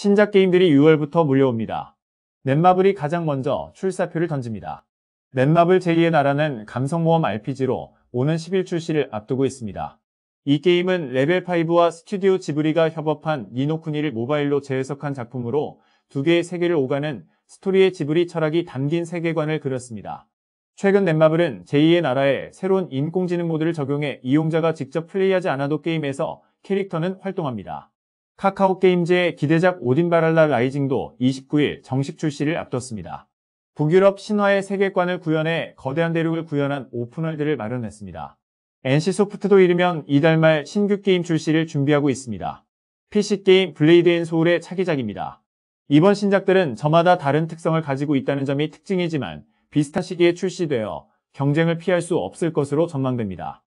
신작 게임들이 6월부터 몰려옵니다. 넷마블이 가장 먼저 출사표를 던집니다. 넷마블 제2의 나라는 감성모험 RPG로 오는 10일 출시를 앞두고 있습니다. 이 게임은 레벨5와 스튜디오 지브리가 협업한 니노쿠니를 모바일로 재해석한 작품으로 두 개의 세계를 오가는 스토리의 지브리 철학이 담긴 세계관을 그렸습니다. 최근 넷마블은 제2의 나라에 새로운 인공지능 모드를 적용해 이용자가 직접 플레이하지 않아도 게임에서 캐릭터는 활동합니다. 카카오 게임즈의 기대작 오딘 바랄라 라이징도 29일 정식 출시를 앞뒀습니다. 북유럽 신화의 세계관을 구현해 거대한 대륙을 구현한 오픈월드를 마련했습니다. NC소프트도 이르면 이달 말 신규 게임 출시를 준비하고 있습니다. PC게임 블레이드 앤 소울의 차기작입니다. 이번 신작들은 저마다 다른 특성을 가지고 있다는 점이 특징이지만 비슷한 시기에 출시되어 경쟁을 피할 수 없을 것으로 전망됩니다.